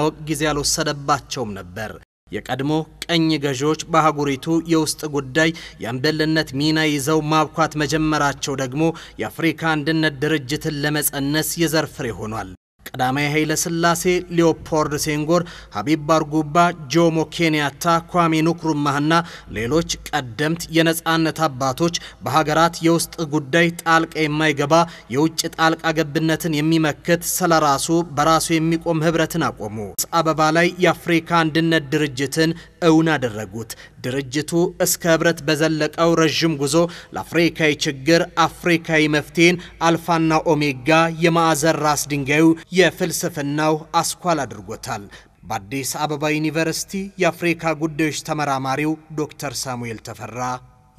ማወቅ ጊዜ አልወሰደባቸውም ነበር። የቀድሞ ቀኝ ገዢዎች በአህጉሪቱ የውስጥ ጉዳይ የአንበልነት ሚና ይዘው ማብኳት መጀመራቸው ደግሞ የአፍሪካ አንድነት ድርጅትን ለመጸነስ የዘር ፍሬ ሆኗል። ቀዳማዊ ኃይለ ስላሴ፣ ሊዮፖርድ ሴንጎር፣ ሀቢብ ባርጉባ፣ ጆሞ ኬንያታ፣ ኳሜ ንክሩማህና ሌሎች ቀደምት የነጻነት አባቶች በሀገራት የውስጥ ጉዳይ ጣልቃ የማይገባ የውጭ ጣልቃ ገብነትን የሚመክት ስለ ራሱ በራሱ የሚቆም ህብረትን አቆሙ። አዲስ አበባ ላይ የአፍሪካ አንድነት ድርጅትን እውን አደረጉት። ድርጅቱ እስከ ህብረት በዘለቀው ረዥም ጉዞ ለአፍሪካዊ ችግር አፍሪካዊ መፍትሄን አልፋና ኦሜጋ የማዕዘን ራስ ድንጋዩ የፍልስፍናው አስኳል አድርጎታል። በአዲስ አበባ ዩኒቨርሲቲ የአፍሪካ ጉዳዮች ተመራማሪው ዶክተር ሳሙኤል ተፈራ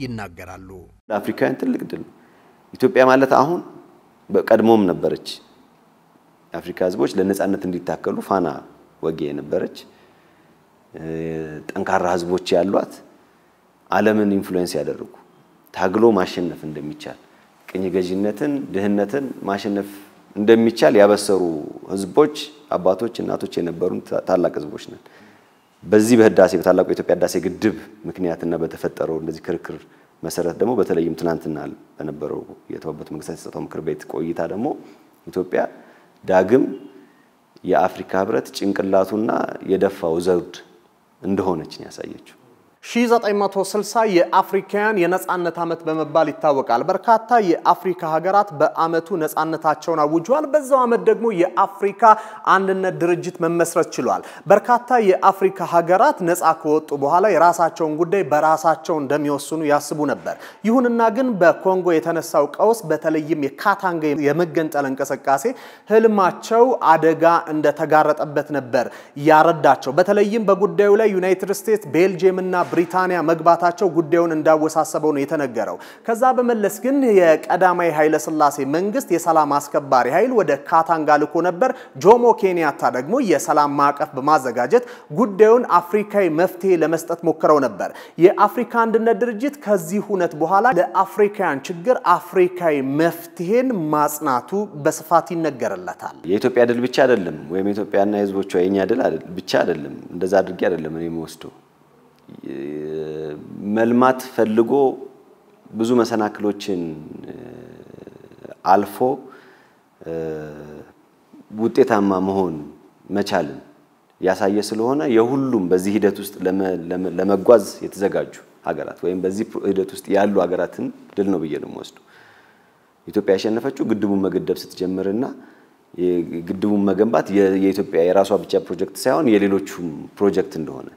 ይናገራሉ። ለአፍሪካውያን ትልቅ ድል ነው። ኢትዮጵያ ማለት አሁን በቀድሞም ነበረች የአፍሪካ ሕዝቦች ለነጻነት እንዲታከሉ ፋና ወጌ የነበረች ጠንካራ ሕዝቦች ያሏት ዓለምን ኢንፍሉዌንስ ያደረጉ ታግሎ ማሸነፍ እንደሚቻል ቅኝ ገዥነትን፣ ድህነትን ማሸነፍ እንደሚቻል ያበሰሩ ህዝቦች፣ አባቶች፣ እናቶች የነበሩን ታላቅ ህዝቦች ነን። በዚህ በህዳሴ በታላቁ የኢትዮጵያ ህዳሴ ግድብ ምክንያትና በተፈጠረው እንደዚህ ክርክር መሰረት ደግሞ በተለይም ትናንትና በነበረው የተባበሩት መንግስታት የጸጥታው ምክር ቤት ቆይታ ደግሞ ኢትዮጵያ ዳግም የአፍሪካ ህብረት ጭንቅላቱና የደፋው ዘውድ እንደሆነች ያሳየችው። 1960 የአፍሪካውያን የነፃነት ዓመት በመባል ይታወቃል። በርካታ የአፍሪካ ሀገራት በአመቱ ነፃነታቸውን አውጀዋል። በዛው ዓመት ደግሞ የአፍሪካ አንድነት ድርጅት መመስረት ችሏል። በርካታ የአፍሪካ ሀገራት ነፃ ከወጡ በኋላ የራሳቸውን ጉዳይ በራሳቸው እንደሚወስኑ ያስቡ ነበር። ይሁንና ግን በኮንጎ የተነሳው ቀውስ፣ በተለይም የካታንጋ የመገንጠል እንቅስቃሴ ህልማቸው አደጋ እንደተጋረጠበት ነበር ያረዳቸው። በተለይም በጉዳዩ ላይ ዩናይትድ ስቴትስ፣ ቤልጅየም እና ብሪታንያ መግባታቸው ጉዳዩን እንዳወሳሰበው ነው የተነገረው። ከዛ በመለስ ግን የቀዳማዊ ኃይለ ስላሴ መንግስት የሰላም አስከባሪ ኃይል ወደ ካታንጋ ልኮ ነበር። ጆሞ ኬንያታ ደግሞ የሰላም ማዕቀፍ በማዘጋጀት ጉዳዩን አፍሪካዊ መፍትሄ ለመስጠት ሞክረው ነበር። የአፍሪካ አንድነት ድርጅት ከዚህ ሁነት በኋላ ለአፍሪካውያን ችግር አፍሪካዊ መፍትሄን ማጽናቱ በስፋት ይነገርለታል። የኢትዮጵያ ድል ብቻ አይደለም ወይም ኢትዮጵያና ህዝቦቿ የኛ ድል ብቻ አይደለም። እንደዛ አድርጌ አይደለም እኔ የምወስደው መልማት ፈልጎ ብዙ መሰናክሎችን አልፎ ውጤታማ መሆን መቻልን ያሳየ ስለሆነ የሁሉም በዚህ ሂደት ውስጥ ለመጓዝ የተዘጋጁ ሀገራት ወይም በዚህ ሂደት ውስጥ ያሉ ሀገራትን ድል ነው ብዬ ነው የምወስደው። ኢትዮጵያ ያሸነፈችው ግድቡን መገደብ ስትጀምርና ግድቡን መገንባት የኢትዮጵያ የራሷ ብቻ ፕሮጀክት ሳይሆን የሌሎቹም ፕሮጀክት እንደሆነ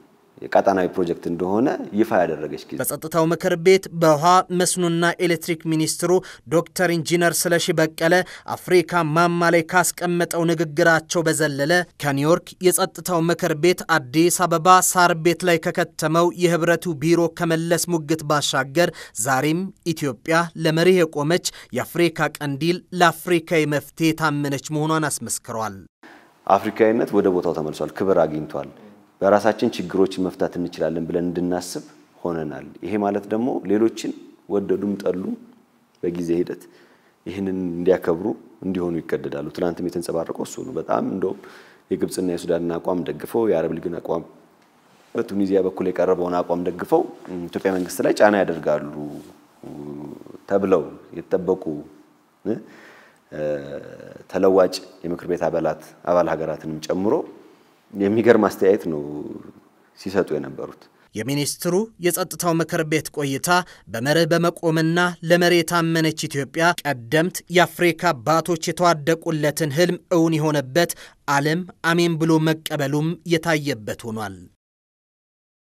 ቀጣናዊ ፕሮጀክት እንደሆነ ይፋ ያደረገች ጊዜ በጸጥታው ምክር ቤት በውሃ መስኖና ኤሌክትሪክ ሚኒስትሩ ዶክተር ኢንጂነር ስለሺ በቀለ አፍሪካ ማማ ላይ ካስቀመጠው ንግግራቸው በዘለለ ከኒውዮርክ የጸጥታው ምክር ቤት አዲስ አበባ ሳር ቤት ላይ ከከተመው የህብረቱ ቢሮ ከመለስ ሙግት ባሻገር ዛሬም ኢትዮጵያ ለመሪህ የቆመች የአፍሪካ ቀንዲል ለአፍሪካዊ መፍትሄ ታመነች መሆኗን አስመስክሯል። አፍሪካዊነት ወደ ቦታው ተመልሷል፣ ክብር አግኝቷል። በራሳችን ችግሮችን መፍታት እንችላለን ብለን እንድናስብ ሆነናል። ይሄ ማለት ደግሞ ሌሎችን ወደዱም ጠሉም በጊዜ ሂደት ይህንን እንዲያከብሩ እንዲሆኑ ይገደዳሉ። ትናንትም የተንጸባረቀው እሱ ነው። በጣም እንደውም የግብፅና የሱዳንን አቋም ደግፈው የአረብ ሊግን አቋም በቱኒዚያ በኩል የቀረበውን አቋም ደግፈው ኢትዮጵያ መንግስት ላይ ጫና ያደርጋሉ ተብለው የተጠበቁ ተለዋጭ የምክር ቤት አባላት አባል ሀገራትንም ጨምሮ የሚገርም አስተያየት ነው ሲሰጡ የነበሩት። የሚኒስትሩ የጸጥታው ምክር ቤት ቆይታ በመርህ በመቆምና ለመሪ የታመነች ኢትዮጵያ ቀደምት የአፍሪካ አባቶች የተዋደቁለትን ህልም እውን የሆነበት ዓለም አሜን ብሎ መቀበሉም የታየበት ሆኗል።